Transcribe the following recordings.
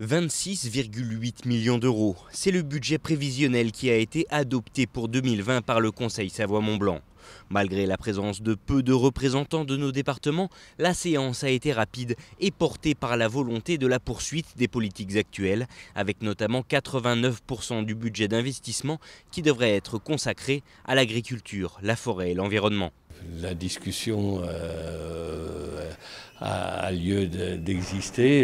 26,8 millions d'euros, c'est le budget prévisionnel qui a été adopté pour 2020 par le Conseil Savoie-Mont-Blanc. Malgré la présence de peu de représentants de nos départements, la séance a été rapide et portée par la volonté de la poursuite des politiques actuelles, avec notamment 89% du budget d'investissement qui devrait être consacré à l'agriculture, la forêt et l'environnement la discussion euh, a, lieu d'exister,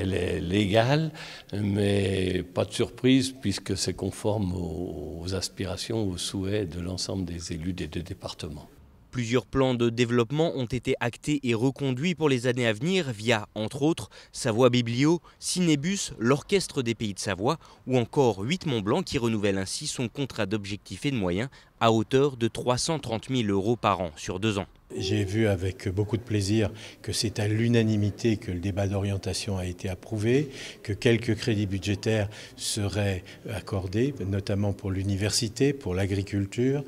elle est légale, mais pas de surprise puisque c'est conforme aux aspirations, aux souhaits de l'ensemble des élus des deux départements. Plusieurs plans de développement ont été actés et reconduits pour les années à venir via, entre autres, Savoie Biblio, Cinebus, l'Orchestre des Pays de Savoie ou encore 8 Mont-Blanc qui renouvelle ainsi son contrat d'objectifs et de moyens à hauteur de 330 000 euros par an sur deux ans. J'ai vu avec beaucoup de plaisir que c'est à l'unanimité que le débat d'orientation a été approuvé, que quelques crédits budgétaires seraient accordés, notamment pour l'université, pour l'agriculture,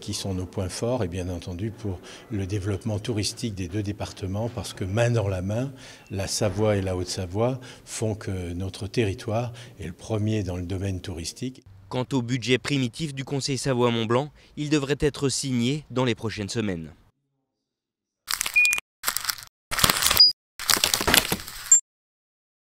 qui sont nos points forts, et bien entendu pour le développement touristique des deux départements, parce que main dans la main, la Savoie et la Haute-Savoie font que notre territoire est le premier dans le domaine touristique. Quant au budget primitif du Conseil Savoie-Mont-Blanc, il devrait être signé dans les prochaines semaines.